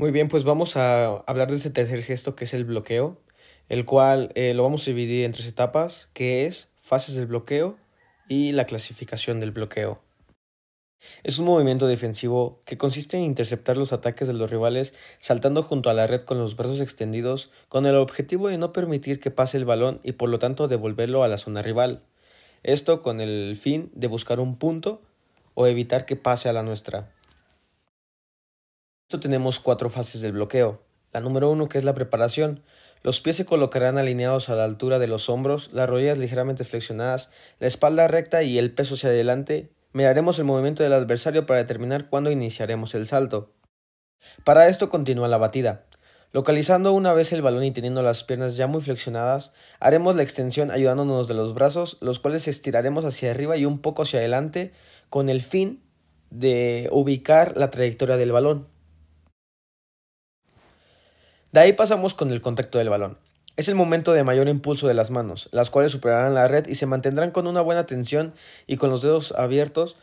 Muy bien, pues vamos a hablar de este tercer gesto que es el bloqueo, el cual eh, lo vamos a dividir en tres etapas, que es fases del bloqueo y la clasificación del bloqueo. Es un movimiento defensivo que consiste en interceptar los ataques de los rivales saltando junto a la red con los brazos extendidos con el objetivo de no permitir que pase el balón y por lo tanto devolverlo a la zona rival. Esto con el fin de buscar un punto o evitar que pase a la nuestra. Esto tenemos cuatro fases del bloqueo. La número uno que es la preparación. Los pies se colocarán alineados a la altura de los hombros, las rodillas ligeramente flexionadas, la espalda recta y el peso hacia adelante. Miraremos el movimiento del adversario para determinar cuándo iniciaremos el salto. Para esto continúa la batida. Localizando una vez el balón y teniendo las piernas ya muy flexionadas, haremos la extensión ayudándonos de los brazos, los cuales estiraremos hacia arriba y un poco hacia adelante con el fin de ubicar la trayectoria del balón. De ahí pasamos con el contacto del balón. Es el momento de mayor impulso de las manos, las cuales superarán la red y se mantendrán con una buena tensión y con los dedos abiertos.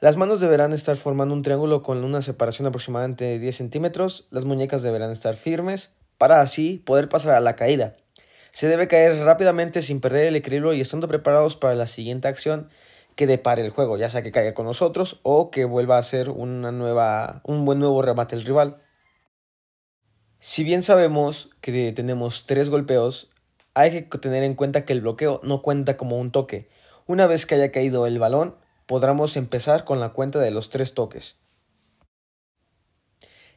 Las manos deberán estar formando un triángulo con una separación aproximadamente de 10 centímetros, las muñecas deberán estar firmes para así poder pasar a la caída. Se debe caer rápidamente sin perder el equilibrio y estando preparados para la siguiente acción que depare el juego, ya sea que caiga con nosotros o que vuelva a ser un buen nuevo remate el rival. Si bien sabemos que tenemos tres golpeos, hay que tener en cuenta que el bloqueo no cuenta como un toque. Una vez que haya caído el balón, podremos empezar con la cuenta de los tres toques.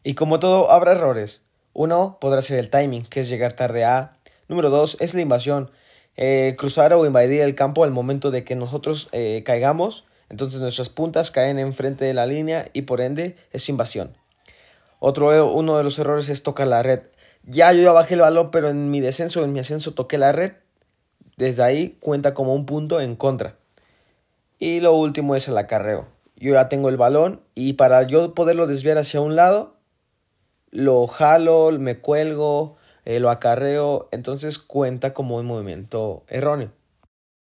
Y como todo, habrá errores. Uno podrá ser el timing, que es llegar tarde a. Número dos es la invasión, eh, cruzar o invadir el campo al momento de que nosotros eh, caigamos. Entonces nuestras puntas caen enfrente de la línea y por ende es invasión. Otro, eh, uno de los errores es tocar la red. Ya yo ya bajé el balón, pero en mi descenso, en mi ascenso toqué la red. Desde ahí cuenta como un punto en contra. Y lo último es el acarreo. Yo ya tengo el balón y para yo poderlo desviar hacia un lado, lo jalo, me cuelgo, eh, lo acarreo. Entonces cuenta como un movimiento erróneo.